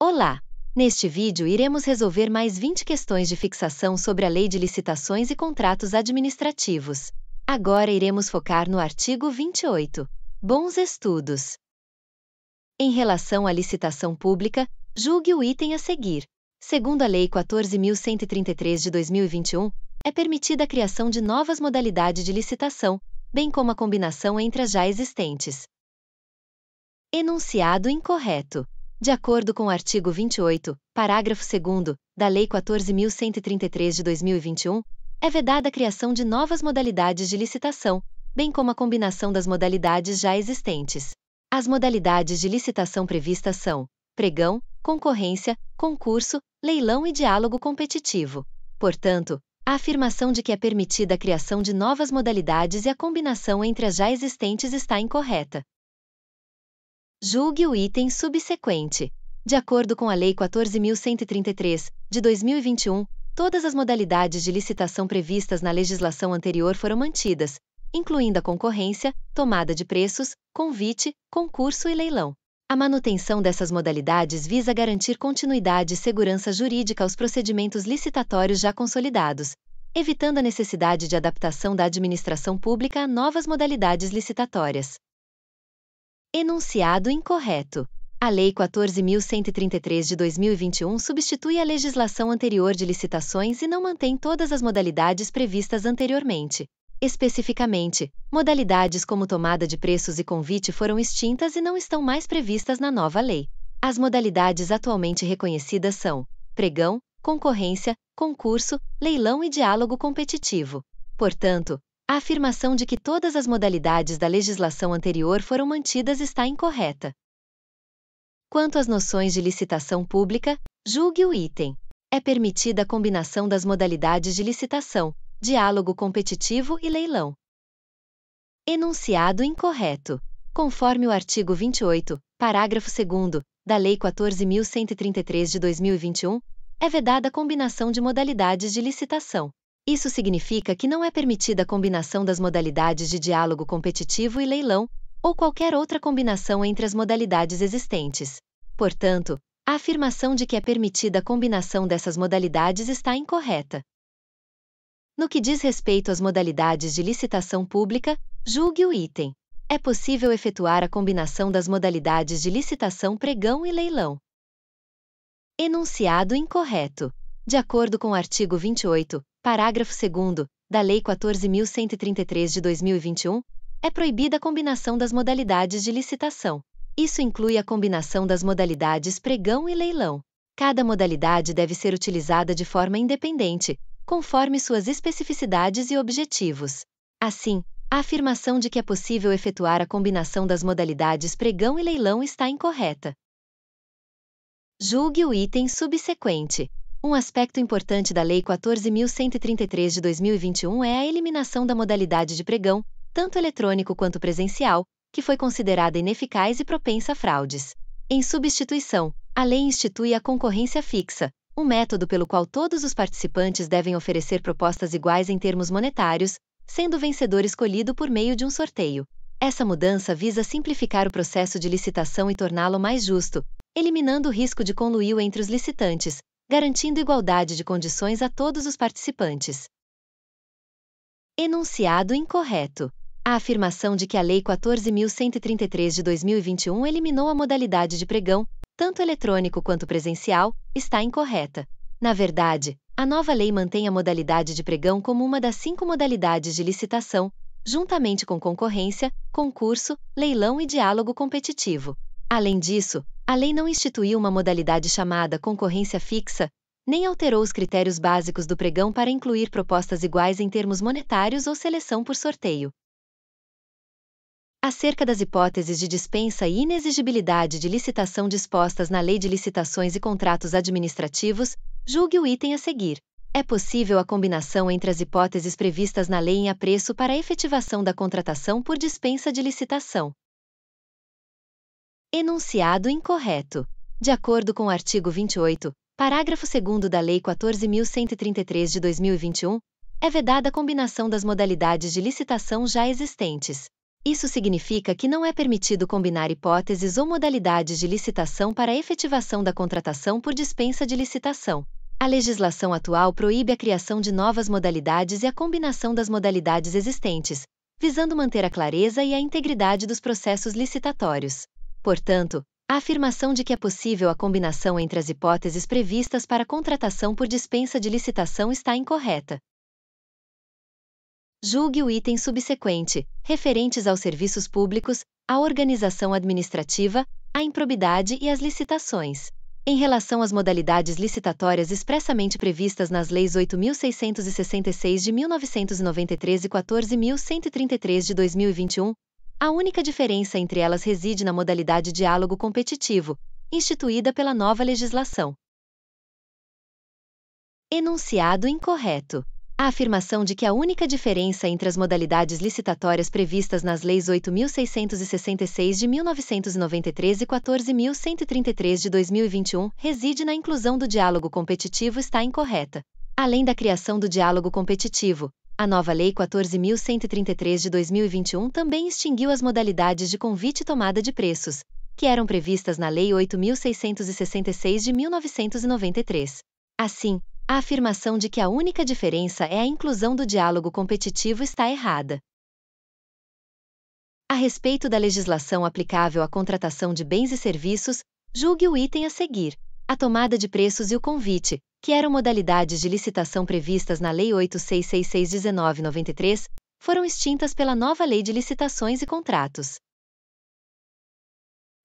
Olá! Neste vídeo iremos resolver mais 20 questões de fixação sobre a Lei de Licitações e Contratos Administrativos. Agora iremos focar no artigo 28. Bons estudos. Em relação à licitação pública, julgue o item a seguir. Segundo a Lei 14.133 de 2021, é permitida a criação de novas modalidades de licitação, bem como a combinação entre as já existentes. Enunciado incorreto de acordo com o artigo 28, parágrafo 2, da Lei 14.133 de 2021, é vedada a criação de novas modalidades de licitação, bem como a combinação das modalidades já existentes. As modalidades de licitação previstas são pregão, concorrência, concurso, leilão e diálogo competitivo. Portanto, a afirmação de que é permitida a criação de novas modalidades e a combinação entre as já existentes está incorreta julgue o item subsequente. De acordo com a Lei 14.133, de 2021, todas as modalidades de licitação previstas na legislação anterior foram mantidas, incluindo a concorrência, tomada de preços, convite, concurso e leilão. A manutenção dessas modalidades visa garantir continuidade e segurança jurídica aos procedimentos licitatórios já consolidados, evitando a necessidade de adaptação da administração pública a novas modalidades licitatórias. Enunciado incorreto. A Lei 14.133 de 2021 substitui a legislação anterior de licitações e não mantém todas as modalidades previstas anteriormente. Especificamente, modalidades como tomada de preços e convite foram extintas e não estão mais previstas na nova lei. As modalidades atualmente reconhecidas são pregão, concorrência, concurso, leilão e diálogo competitivo. Portanto, a afirmação de que todas as modalidades da legislação anterior foram mantidas está incorreta. Quanto às noções de licitação pública, julgue o item. É permitida a combinação das modalidades de licitação, diálogo competitivo e leilão. Enunciado incorreto. Conforme o artigo 28, parágrafo 2, da Lei 14.133 de 2021, é vedada a combinação de modalidades de licitação. Isso significa que não é permitida a combinação das modalidades de diálogo competitivo e leilão, ou qualquer outra combinação entre as modalidades existentes. Portanto, a afirmação de que é permitida a combinação dessas modalidades está incorreta. No que diz respeito às modalidades de licitação pública, julgue o item. É possível efetuar a combinação das modalidades de licitação pregão e leilão. Enunciado incorreto. De acordo com o artigo 28, parágrafo 2 da Lei 14.133 de 2021, é proibida a combinação das modalidades de licitação. Isso inclui a combinação das modalidades pregão e leilão. Cada modalidade deve ser utilizada de forma independente, conforme suas especificidades e objetivos. Assim, a afirmação de que é possível efetuar a combinação das modalidades pregão e leilão está incorreta. Julgue o item subsequente. Um aspecto importante da Lei 14.133 de 2021 é a eliminação da modalidade de pregão, tanto eletrônico quanto presencial, que foi considerada ineficaz e propensa a fraudes. Em substituição, a lei institui a concorrência fixa, um método pelo qual todos os participantes devem oferecer propostas iguais em termos monetários, sendo o vencedor escolhido por meio de um sorteio. Essa mudança visa simplificar o processo de licitação e torná-lo mais justo, eliminando o risco de conluio entre os licitantes, garantindo igualdade de condições a todos os participantes. Enunciado incorreto. A afirmação de que a Lei 14.133 de 2021 eliminou a modalidade de pregão, tanto eletrônico quanto presencial, está incorreta. Na verdade, a nova lei mantém a modalidade de pregão como uma das cinco modalidades de licitação, juntamente com concorrência, concurso, leilão e diálogo competitivo. Além disso, a lei não instituiu uma modalidade chamada concorrência fixa, nem alterou os critérios básicos do pregão para incluir propostas iguais em termos monetários ou seleção por sorteio. Acerca das hipóteses de dispensa e inexigibilidade de licitação dispostas na Lei de Licitações e Contratos Administrativos, julgue o item a seguir. É possível a combinação entre as hipóteses previstas na lei em apreço para a efetivação da contratação por dispensa de licitação. Enunciado incorreto. De acordo com o artigo 28, parágrafo 2 da Lei 14.133 de 2021, é vedada a combinação das modalidades de licitação já existentes. Isso significa que não é permitido combinar hipóteses ou modalidades de licitação para a efetivação da contratação por dispensa de licitação. A legislação atual proíbe a criação de novas modalidades e a combinação das modalidades existentes, visando manter a clareza e a integridade dos processos licitatórios. Portanto, a afirmação de que é possível a combinação entre as hipóteses previstas para contratação por dispensa de licitação está incorreta. Julgue o item subsequente, referentes aos serviços públicos, à organização administrativa, à improbidade e às licitações. Em relação às modalidades licitatórias expressamente previstas nas leis 8666 de 1993 e 14133 de 2021, a única diferença entre elas reside na modalidade diálogo competitivo, instituída pela nova legislação. Enunciado incorreto. A afirmação de que a única diferença entre as modalidades licitatórias previstas nas leis 8.666 de 1993 e 14.133 de 2021 reside na inclusão do diálogo competitivo está incorreta. Além da criação do diálogo competitivo, a nova Lei 14.133 de 2021 também extinguiu as modalidades de convite e tomada de preços, que eram previstas na Lei 8.666 de 1993. Assim, a afirmação de que a única diferença é a inclusão do diálogo competitivo está errada. A respeito da legislação aplicável à contratação de bens e serviços, julgue o item a seguir a tomada de preços e o convite, que eram modalidades de licitação previstas na Lei 8666-1993, foram extintas pela nova Lei de Licitações e Contratos.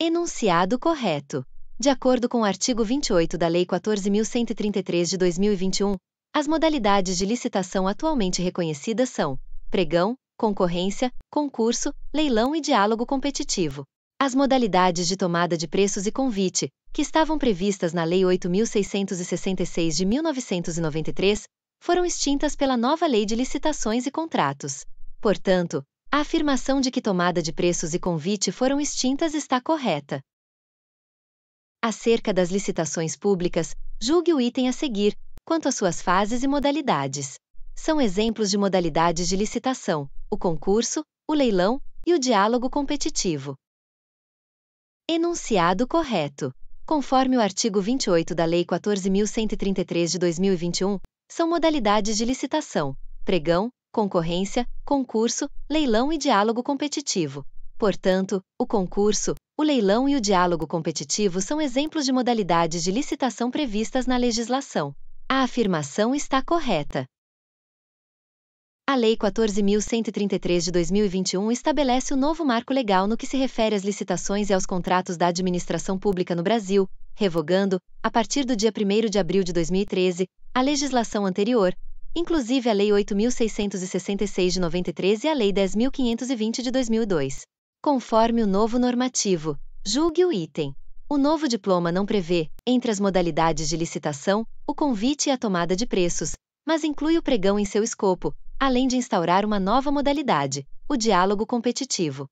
Enunciado correto. De acordo com o artigo 28 da Lei 14.133 de 2021, as modalidades de licitação atualmente reconhecidas são pregão, concorrência, concurso, leilão e diálogo competitivo. As modalidades de tomada de preços e convite, que estavam previstas na Lei 8.666 de 1993, foram extintas pela nova Lei de Licitações e Contratos. Portanto, a afirmação de que tomada de preços e convite foram extintas está correta. Acerca das licitações públicas, julgue o item a seguir, quanto às suas fases e modalidades. São exemplos de modalidades de licitação: o concurso, o leilão e o diálogo competitivo. Enunciado correto. Conforme o artigo 28 da Lei 14.133 de 2021, são modalidades de licitação, pregão, concorrência, concurso, leilão e diálogo competitivo. Portanto, o concurso, o leilão e o diálogo competitivo são exemplos de modalidades de licitação previstas na legislação. A afirmação está correta. A Lei 14.133 de 2021 estabelece o novo marco legal no que se refere às licitações e aos contratos da administração pública no Brasil, revogando, a partir do dia 1 de abril de 2013, a legislação anterior, inclusive a Lei 8.666 de 93 e a Lei 10.520 de 2002. Conforme o novo normativo, julgue o item. O novo diploma não prevê, entre as modalidades de licitação, o convite e a tomada de preços, mas inclui o pregão em seu escopo, além de instaurar uma nova modalidade, o diálogo competitivo.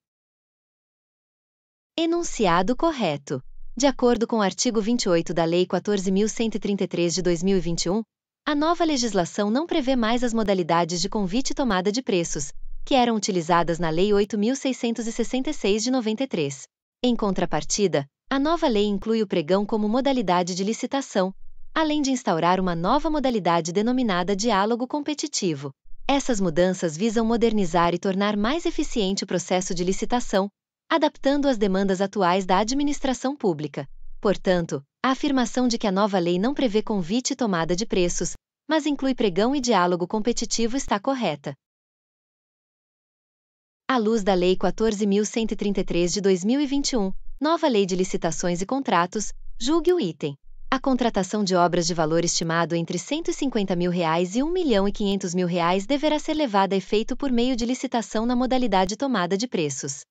Enunciado correto. De acordo com o artigo 28 da Lei 14.133 de 2021, a nova legislação não prevê mais as modalidades de convite e tomada de preços, que eram utilizadas na Lei 8.666 de 93. Em contrapartida, a nova lei inclui o pregão como modalidade de licitação, além de instaurar uma nova modalidade denominada diálogo competitivo. Essas mudanças visam modernizar e tornar mais eficiente o processo de licitação, adaptando às demandas atuais da administração pública. Portanto, a afirmação de que a nova lei não prevê convite e tomada de preços, mas inclui pregão e diálogo competitivo está correta. À luz da Lei 14.133 de 2021, nova Lei de Licitações e Contratos, julgue o item a contratação de obras de valor estimado entre R$ 150 mil reais e R$ 1 milhão e 500 mil reais deverá ser levada a efeito por meio de licitação na modalidade tomada de preços.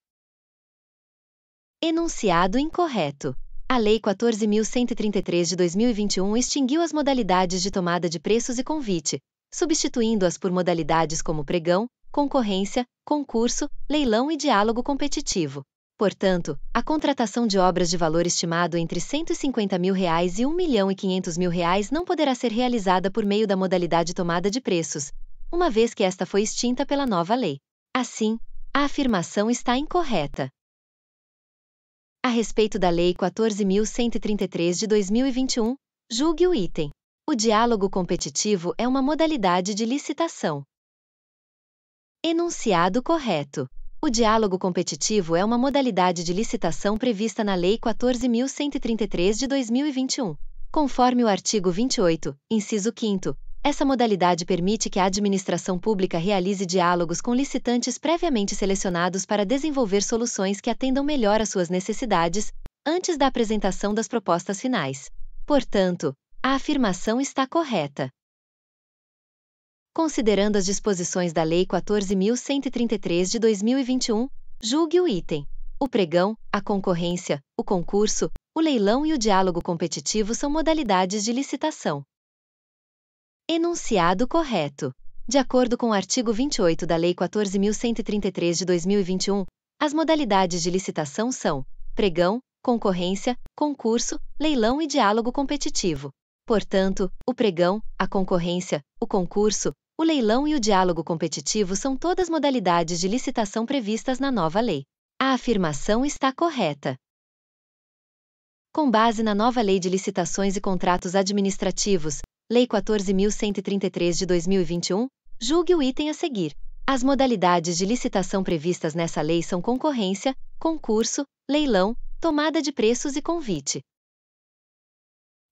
Enunciado incorreto. A Lei 14.133 de 2021 extinguiu as modalidades de tomada de preços e convite, substituindo-as por modalidades como pregão, concorrência, concurso, leilão e diálogo competitivo. Portanto, a contratação de obras de valor estimado entre R$ 150 mil reais e R$ 1 milhão e 500 mil reais não poderá ser realizada por meio da modalidade tomada de preços, uma vez que esta foi extinta pela nova lei. Assim, a afirmação está incorreta. A respeito da Lei 14.133 de 2021, julgue o item. O diálogo competitivo é uma modalidade de licitação. Enunciado correto. O diálogo competitivo é uma modalidade de licitação prevista na Lei 14.133 de 2021. Conforme o artigo 28, inciso 5, essa modalidade permite que a administração pública realize diálogos com licitantes previamente selecionados para desenvolver soluções que atendam melhor às suas necessidades, antes da apresentação das propostas finais. Portanto, a afirmação está correta considerando as disposições da Lei 14.133 de 2021, julgue o item. O pregão, a concorrência, o concurso, o leilão e o diálogo competitivo são modalidades de licitação. Enunciado correto. De acordo com o artigo 28 da Lei 14.133 de 2021, as modalidades de licitação são pregão, concorrência, concurso, leilão e diálogo competitivo. Portanto, o pregão, a concorrência, o concurso, o leilão e o diálogo competitivo são todas modalidades de licitação previstas na nova lei. A afirmação está correta. Com base na nova Lei de Licitações e Contratos Administrativos, Lei 14.133 de 2021, julgue o item a seguir. As modalidades de licitação previstas nessa lei são concorrência, concurso, leilão, tomada de preços e convite.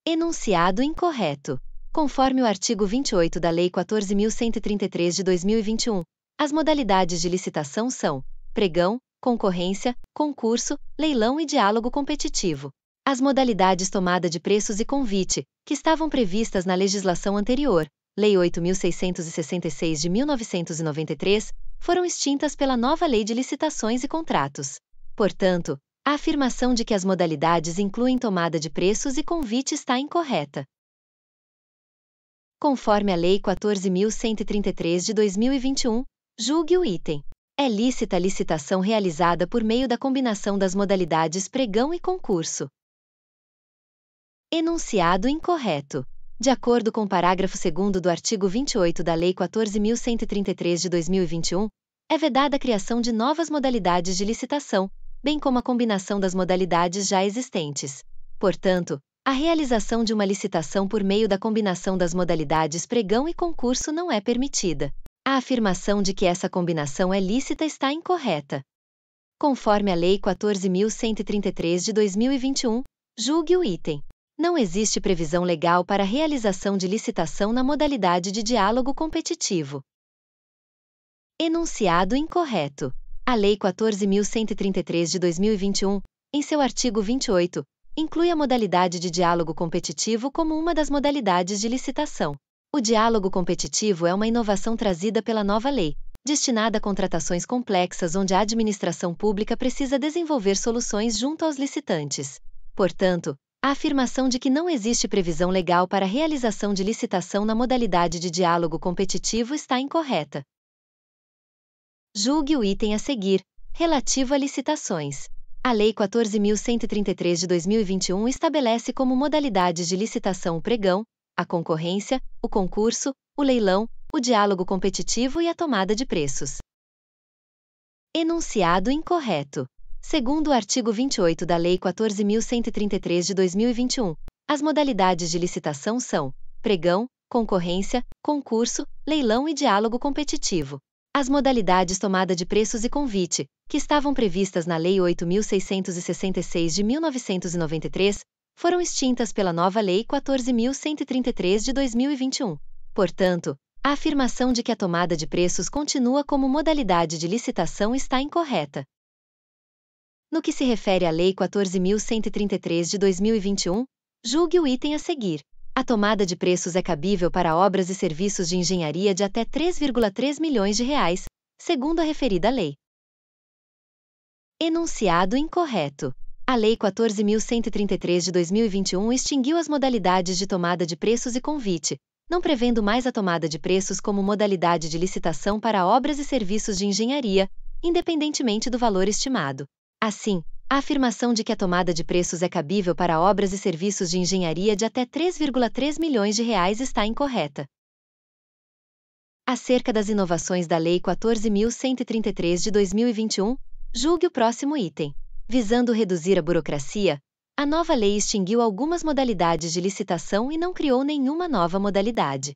Enunciado incorreto conforme o artigo 28 da Lei 14.133 de 2021. As modalidades de licitação são pregão, concorrência, concurso, leilão e diálogo competitivo. As modalidades tomada de preços e convite, que estavam previstas na legislação anterior, Lei 8.666 de 1993, foram extintas pela nova Lei de Licitações e Contratos. Portanto, a afirmação de que as modalidades incluem tomada de preços e convite está incorreta conforme a Lei 14.133 de 2021, julgue o item. É lícita a licitação realizada por meio da combinação das modalidades pregão e concurso. Enunciado incorreto. De acordo com o parágrafo 2 do artigo 28 da Lei 14.133 de 2021, é vedada a criação de novas modalidades de licitação, bem como a combinação das modalidades já existentes. Portanto, a realização de uma licitação por meio da combinação das modalidades pregão e concurso não é permitida. A afirmação de que essa combinação é lícita está incorreta. Conforme a Lei 14.133 de 2021, julgue o item. Não existe previsão legal para a realização de licitação na modalidade de diálogo competitivo. Enunciado incorreto. A Lei 14.133 de 2021, em seu artigo 28, inclui a modalidade de diálogo competitivo como uma das modalidades de licitação. O diálogo competitivo é uma inovação trazida pela nova lei, destinada a contratações complexas onde a administração pública precisa desenvolver soluções junto aos licitantes. Portanto, a afirmação de que não existe previsão legal para a realização de licitação na modalidade de diálogo competitivo está incorreta. Julgue o item a seguir, relativo a licitações. A Lei 14.133 de 2021 estabelece como modalidades de licitação o pregão, a concorrência, o concurso, o leilão, o diálogo competitivo e a tomada de preços. Enunciado incorreto. Segundo o artigo 28 da Lei 14.133 de 2021, as modalidades de licitação são pregão, concorrência, concurso, leilão e diálogo competitivo as modalidades tomada de preços e convite, que estavam previstas na Lei 8.666 de 1993, foram extintas pela nova Lei 14.133 de 2021. Portanto, a afirmação de que a tomada de preços continua como modalidade de licitação está incorreta. No que se refere à Lei 14.133 de 2021, julgue o item a seguir. A tomada de preços é cabível para obras e serviços de engenharia de até 3,3 milhões de reais, segundo a referida lei. Enunciado incorreto. A Lei 14.133 de 2021 extinguiu as modalidades de tomada de preços e convite, não prevendo mais a tomada de preços como modalidade de licitação para obras e serviços de engenharia, independentemente do valor estimado. Assim, a afirmação de que a tomada de preços é cabível para obras e serviços de engenharia de até 3,3 milhões de reais está incorreta. Acerca das inovações da Lei 14.133 de 2021, julgue o próximo item. Visando reduzir a burocracia, a nova lei extinguiu algumas modalidades de licitação e não criou nenhuma nova modalidade.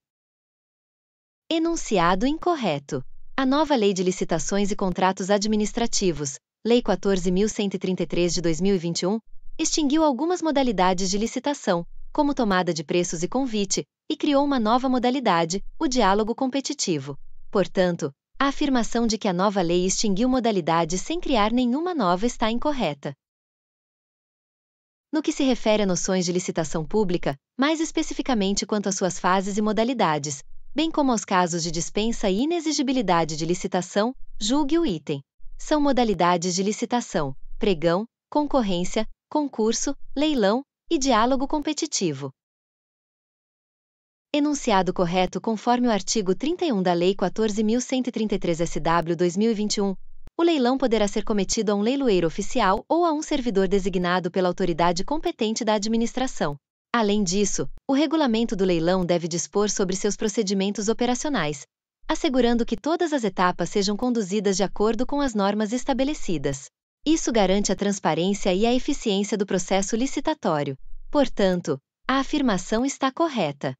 Enunciado incorreto. A nova Lei de Licitações e Contratos Administrativos, Lei 14.133 de 2021, extinguiu algumas modalidades de licitação, como tomada de preços e convite, e criou uma nova modalidade, o diálogo competitivo. Portanto, a afirmação de que a nova lei extinguiu modalidades sem criar nenhuma nova está incorreta. No que se refere a noções de licitação pública, mais especificamente quanto às suas fases e modalidades, bem como aos casos de dispensa e inexigibilidade de licitação, julgue o item são modalidades de licitação, pregão, concorrência, concurso, leilão e diálogo competitivo. Enunciado correto conforme o artigo 31 da Lei 14.133 SW 2021, o leilão poderá ser cometido a um leiloeiro oficial ou a um servidor designado pela autoridade competente da administração. Além disso, o regulamento do leilão deve dispor sobre seus procedimentos operacionais, assegurando que todas as etapas sejam conduzidas de acordo com as normas estabelecidas. Isso garante a transparência e a eficiência do processo licitatório. Portanto, a afirmação está correta.